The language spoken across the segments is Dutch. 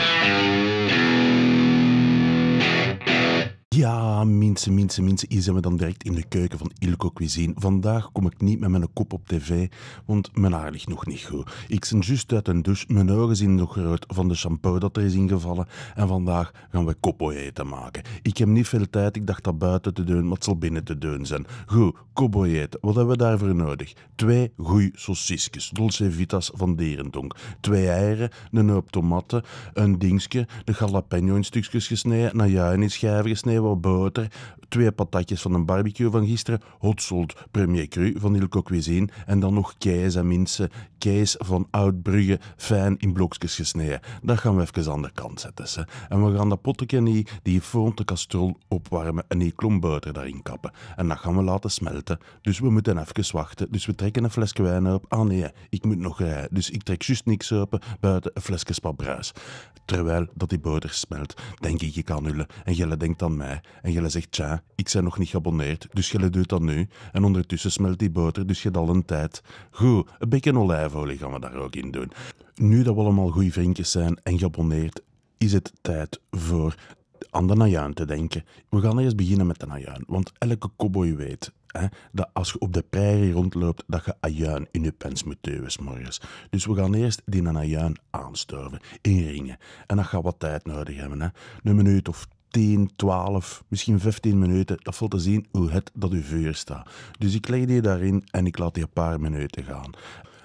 Música Ja, mensen, mensen, mensen. Hier zijn we dan direct in de keuken van Ilko Cuisine. Vandaag kom ik niet met mijn kop op tv, want mijn haar ligt nog niet goed. Ik ben juist uit een douche, mijn ogen zien nog rood van de shampoo dat er is ingevallen. En vandaag gaan we kopboy eten maken. Ik heb niet veel tijd, ik dacht dat buiten te doen, maar het zal binnen te doen zijn. Goed, kopboy eten. Wat hebben we daarvoor nodig? Twee goeie sausjes, dolce vitas van Derendonk. Twee eieren, een hoop tomaten, een dingske, de jalapeno in stukjes gesneden, naar juin in schijven gesneden, boter, twee patatjes van een barbecue van gisteren, hot salt premier cru van Ilko Cuisine en dan nog kees en mince, kees van Oudbrugge, fijn in blokjes gesneden. Dat gaan we even aan de kant zetten. En we gaan dat potje niet, die de kastrol opwarmen en die klomp boter daarin kappen. En dat gaan we laten smelten. Dus we moeten even wachten. Dus we trekken een flesje wijn op. Ah nee, ik moet nog rijden. Dus ik trek juist niks open buiten een flesje spabruis. Terwijl dat die boter smelt, denk ik, je kan hullen En Jelle denkt aan mij. En jullie zegt, tja, ik ben nog niet geabonneerd, dus jullie doet dat nu. En ondertussen smelt die boter, dus je hebt al een tijd. Goed, een beetje olijfolie gaan we daar ook in doen. Nu dat we allemaal goede vriendjes zijn en geabonneerd, is het tijd voor aan de najuin te denken. We gaan eerst beginnen met de najuin, want elke cowboy weet hè, dat als je op de prairie rondloopt, dat je ajuin in je pens moet duwen morgens. Dus we gaan eerst die najuin aansturven, inringen. En dat gaat wat tijd nodig hebben, hè. een minuut of 10, 12, misschien 15 minuten. Dat valt te zien hoe het dat uw vuur staat. Dus ik leg die daarin en ik laat die een paar minuten gaan.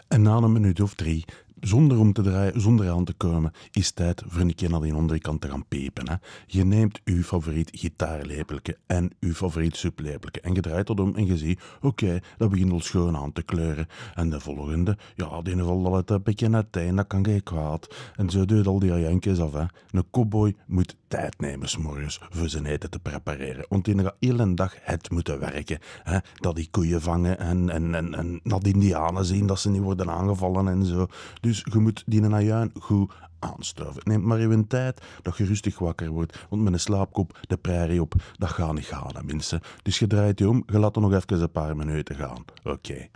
En na een minuut of drie zonder om te draaien, zonder aan te komen, is tijd voor een keer naar die andere kant te gaan pepen. Hè. Je neemt uw favoriet gitaarlepelke en uw favoriet sublepelke en je draait dat om en je ziet, oké, dat begint al schoon aan te kleuren. En de volgende, ja, die valt al het een beetje naar tijd, dat kan geen kwaad. En zo duurt al die jankjes af. Hè. Een cowboy moet tijd nemen s'morgens voor zijn eten te prepareren, want die gaat heel dag het moeten werken. Hè. Dat die koeien vangen en, en, en, en dat indianen zien dat ze niet worden aangevallen en zo. Dus dus je moet die najuin goed aanstuiven. Neem maar even tijd dat je rustig wakker wordt. Want met een slaapkop de prairie op, dat gaat niet gaan, hè, mensen. Dus je draait je om, je laat er nog even een paar minuten gaan. Oké.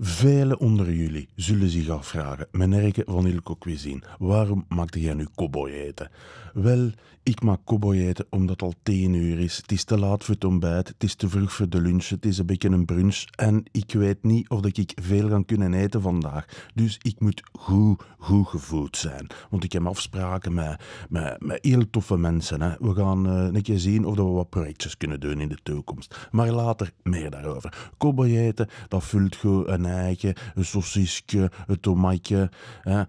Velen onder jullie zullen zich afvragen, menerke van Ilko Cuisine, waarom maakte jij nu cowboy eten? Wel, ik maak cowboy eten omdat het al tien uur is. Het is te laat voor het ontbijt, het is te vroeg voor de lunch, het is een beetje een brunch en ik weet niet of ik veel kan kunnen eten vandaag. Dus ik moet goed, goed gevoed zijn. Want ik heb afspraken met, met, met heel toffe mensen. Hè. We gaan uh, een keer zien of we wat projectjes kunnen doen in de toekomst. Maar later meer daarover. Cowboy eten, dat vult goed een een sausjesje, een tomatje.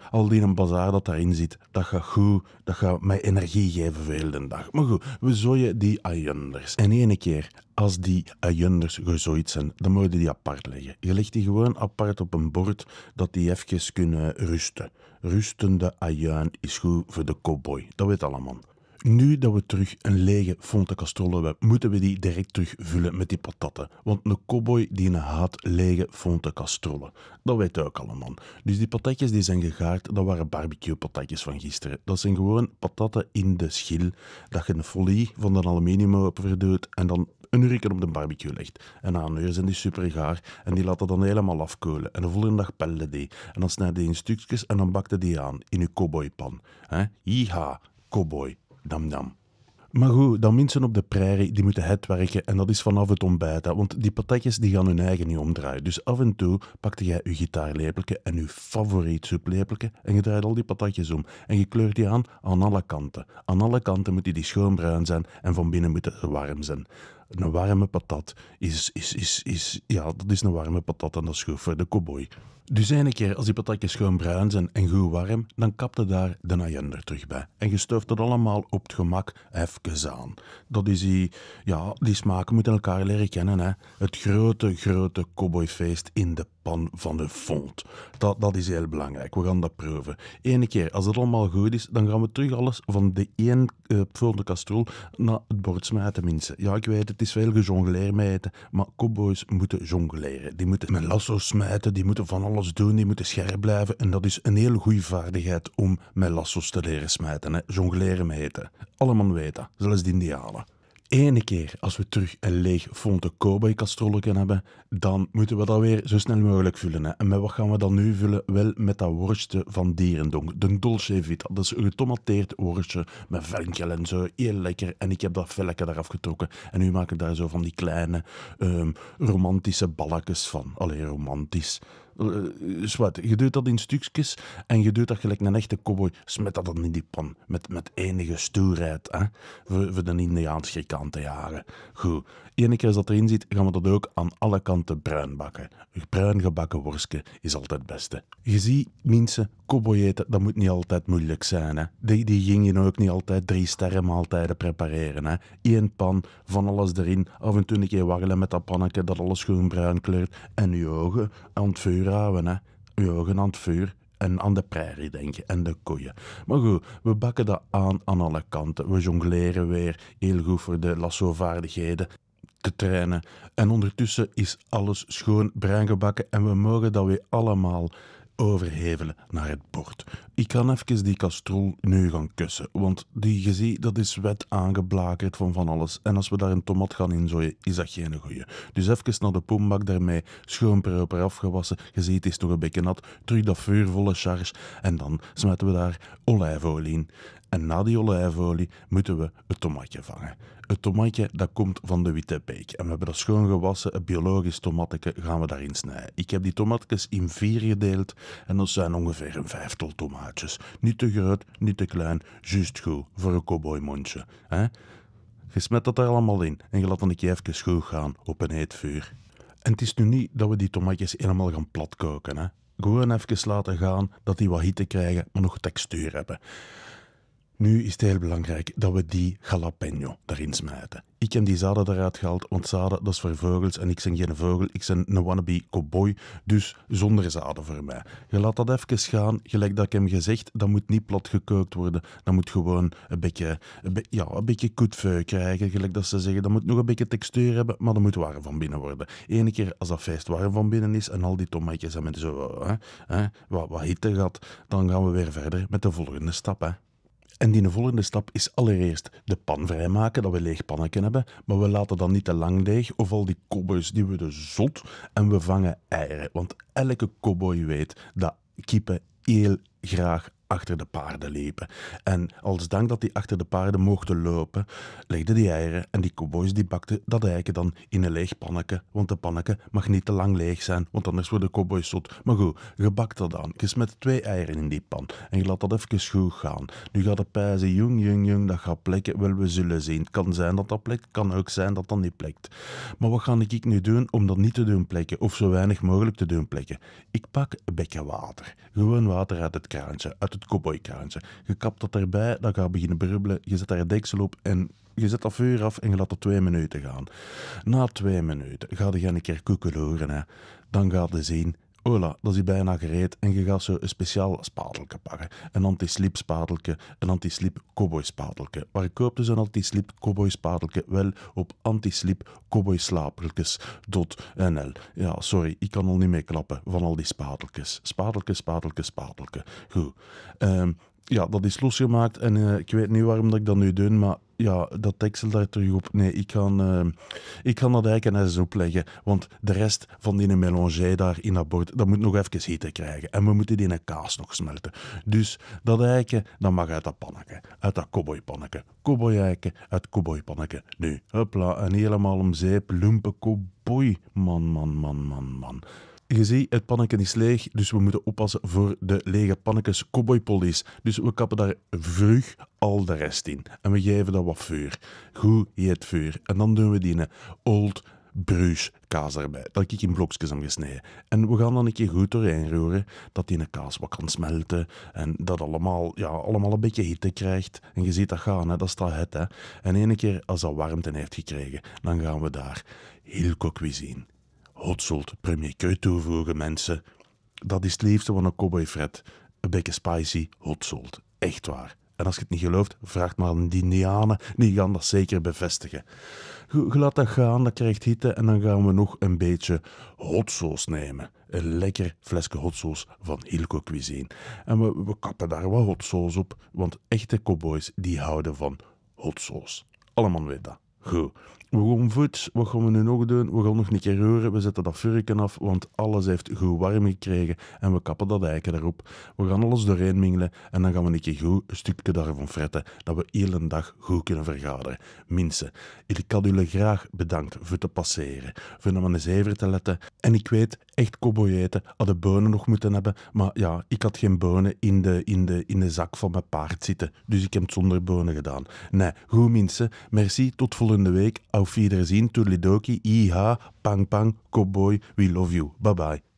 Al die een bazaar dat daarin zit, dat gaat goed. Dat gaat mij energie geven voor heel de dag. Maar goed, we zooien die ajunders. En ene keer, als die ajunders gezooid zijn, dan moet je die apart leggen. Je legt die gewoon apart op een bord, dat die even kunnen rusten. Rustende ajuin is goed voor de cowboy. Dat weet allemaal. Nu dat we terug een lege Fonte hebben, moeten we die direct terugvullen met die patatten. Want een cowboy die een haat lege Fonte Dat weet ook allemaal. Dus die patatjes die zijn gegaard, dat waren barbecue patatjes van gisteren. Dat zijn gewoon patatten in de schil, dat je een folie van de aluminium verdoet en dan een uur op de barbecue legt. En na een uur zijn die super gaar en die laten dan helemaal afkoelen En de volgende dag pellen die. En dan snijden die in stukjes en dan bakte die aan in uw cowboypan. Hiha, cowboy damdam. Maar goed, dan mensen op de prairie, die moeten het werken en dat is vanaf het ontbijt. Hè, want die patatjes die gaan hun eigen niet omdraaien. Dus af en toe pakte jij je gitaarlepelke en je favoriet suplepelke en je draait al die patatjes om. En je kleurt die aan aan alle kanten. Aan alle kanten moeten die schoonbruin zijn en van binnen moeten ze warm zijn. Een warme patat is, is, is, is, ja, dat is een warme patat en dat is goed voor de cowboy. Dus ene keer als die patatjes schoon bruin zijn en goed warm, dan kapte daar de agenda terug bij. En je stuift dat allemaal op het gemak even aan. Dat is die, ja, die smaken moeten elkaar leren kennen. Hè. Het grote, grote cowboyfeest in de pan van de fond. Dat, dat is heel belangrijk. We gaan dat proeven. Ene keer, als het allemaal goed is, dan gaan we terug alles van de één uh, kastrol naar het bord smijten, mensen. Ja, ik weet, het is veel gejongleerd meten, maar cowboys moeten jongleren. Die moeten met lasso smijten, die moeten van alles doen, die moeten scherp blijven. En dat is een hele goede vaardigheid om met lassos te leren smijten. Hè. Jongleren meten. Allemaal weten, zelfs de indianen. Ene keer als we terug een leeg fonte cowboykastrolken hebben, dan moeten we dat weer zo snel mogelijk vullen. Hè. En met wat gaan we dan nu vullen? Wel met dat worstje van dierendong, de dolce vita. Dat is een getomateerd worstje met venkel en zo, heel lekker. En ik heb dat velletje eraf getrokken. En nu maak ik daar zo van die kleine ehm, romantische balkjes van. Allee, romantisch zwart. Eh, eh, je doet dat in stukjes en je doet dat gelijk een echte cowboy. Smet dat dan in die pan. Met, met enige stoerheid. Hè? Voor, de Indiaans gekante jaren. Goed. Eén keer als dat erin zit, gaan we dat ook aan alle kanten bruin bakken. Bruin gebakken worstje is altijd het beste. Je ziet, mensen, cowboy eten, dat moet niet altijd moeilijk zijn. Hè? Die, die gingen ook niet altijd drie sterren maaltijden prepareren. Hè? Eén pan, van alles erin. Af en toe een keer waggelen met dat pannetje dat alles groen bruin kleurt. En je ogen aan het begraven. Hè. Uw ogen aan het vuur en aan de prairie denken en de koeien. Maar goed, we bakken dat aan aan alle kanten. We jongleren weer heel goed voor de lasso-vaardigheden te trainen. En ondertussen is alles schoon bruin gebakken en we mogen dat weer allemaal overhevelen naar het bord. Ik kan even die kastrol nu gaan kussen, want die gezien, dat is wet aangeblakerd van van alles. En als we daar een tomat gaan inzooien, is dat geen goeie. Dus even naar de poembak daarmee, schoonperoper afgewassen, gezien het is nog een beetje nat, terug dat vuurvolle charge en dan smetten we daar olijfolie in. En na die olijfolie moeten we het tomatje vangen. Het tomatje dat komt van de witte beek. En we hebben dat schoon gewassen, een biologisch tomatje gaan we daarin snijden. Ik heb die tomatjes in vier gedeeld en dat zijn ongeveer een vijftal tomaatjes. Niet te groot, niet te klein, juist goed voor een cowboymondje. Hè? Je smet dat er allemaal in en je laat dan een keer even goed gaan op een heet vuur. En het is nu niet dat we die tomatjes helemaal gaan platkoken. Hè? Gewoon even laten gaan dat die wat hitte krijgen, maar nog textuur hebben. Nu is het heel belangrijk dat we die jalapeno erin smijten. Ik heb die zaden eruit gehaald, want zaden dat is voor vogels en ik ben geen vogel, ik ben een wannabe cowboy, dus zonder zaden voor mij. Je laat dat even gaan, gelijk dat ik hem gezegd, dat moet niet plat gekookt worden, dat moet gewoon een beetje, een ja, een beetje krijgen, gelijk dat ze zeggen, dat moet nog een beetje textuur hebben, maar dat moet warm van binnen worden. Eén keer als dat feest warm van binnen is en al die tomatjes en met zo, hè, hè, wat, wat hitte gehad, dan gaan we weer verder met de volgende stap. Hè. En die volgende stap is allereerst de pan vrijmaken, dat we leeg kunnen hebben. Maar we laten dan niet te lang leeg of al die cowboys die we de zot. En we vangen eieren. Want elke cowboy weet dat kippen heel graag achter de paarden liepen. En als dank dat die achter de paarden mochten lopen, legden die eieren en die cowboys die bakten dat eiken dan in een leeg pannenke, want de pannenke mag niet te lang leeg zijn, want anders worden de cowboys zot. Maar goed, je bakt dat aan, je smet twee eieren in die pan en je laat dat even goed gaan. Nu gaat de pijzen jong, jong, jong, dat gaat plekken, wel we zullen zien. Het kan zijn dat dat plekt, kan ook zijn dat dat niet plekt. Maar wat ga ik nu doen om dat niet te doen plekken, of zo weinig mogelijk te doen plekken? Ik pak een bekje water, gewoon water uit het kraantje, uit het het cowboykraantje. Je kapt dat erbij, dat gaat beginnen brubbelen, je zet daar deksel op en je zet dat vuur af en je laat dat twee minuten gaan. Na twee minuten ga je een keer koekeloeren. Hè. Dan gaat je zien Voilà, dat is bijna gereed. En je gaat zo een speciaal spadelke pakken. Een anti-slip spadelke, een anti-slip cowboy spadelke. Maar ik koop dus een anti-slip cowboy spadelke wel op anti-slip cowboyslapertjes.nl. Ja, sorry, ik kan al niet meer klappen van al die spadeltjes. Spadelke, spadelke, spadelke. Goed. Ehm, ja, dat is losgemaakt. En eh, ik weet niet waarom dat ik dat nu doe, maar ja, dat tekstel daar terug op. Nee, ik ga, eh, ik ga dat eiken eens opleggen. Want de rest van die melange daar in dat bord, dat moet nog even hitte krijgen. En we moeten die kaas nog smelten. Dus dat eiken, eh, dat mag uit dat pannetje. Uit dat cowboypannetje. Cowboy-eiken uit cowboypannetje. Nu, hopla, en helemaal om zeep, lumpen cowboy. Man, man, man, man, man je ziet, het panneken is leeg, dus we moeten oppassen voor de lege pannekes cowboypolies. Dus we kappen daar vroeg al de rest in. En we geven dat wat vuur. Goed het vuur. En dan doen we die old bruce kaas erbij. Dat ik in blokjes heb gesneden. En we gaan dan een keer goed doorheen roeren. Dat die kaas wat kan smelten. En dat allemaal, ja, allemaal een beetje hitte krijgt. En je ziet dat gaan, hè? dat staat het. Hè? En ene keer als dat warmte heeft gekregen, dan gaan we daar heel zien hotsold premier Keut toevoegen, mensen. Dat is het liefste van een cowboy fret. Een beetje spicy hot Echt waar. En als je het niet gelooft, vraag maar aan die Indianen. Die gaan dat zeker bevestigen. Je laat dat gaan, dat krijgt hitte. En dan gaan we nog een beetje hotsoos nemen. Een lekker flesje hotsoos van Hilco Cuisine. En we, we kappen daar wat hotsoos op. Want echte cowboys, die houden van hotsoos. Allemaal weet dat. Goed. We gaan voets, wat gaan we nu nog doen? We gaan nog een keer roeren. we zetten dat vurken af, want alles heeft goed warm gekregen en we kappen dat eiken erop. We gaan alles doorheen mingelen en dan gaan we een keer goed een stukje daarvan fretten, dat we iedere dag goed kunnen vergaderen. Mensen, ik had jullie graag bedankt voor te passeren, voor naar mijn zever te letten. En ik weet, echt koboyeten hadden bonen nog moeten hebben, maar ja, ik had geen bonen in de, in de, in de zak van mijn paard zitten, dus ik heb het zonder bonen gedaan. Nee, goed mensen, merci, tot volgende volgende week auf Wiedersehen, Turlidoki, IH, Pang Pang, Cowboy, we love you. Bye bye.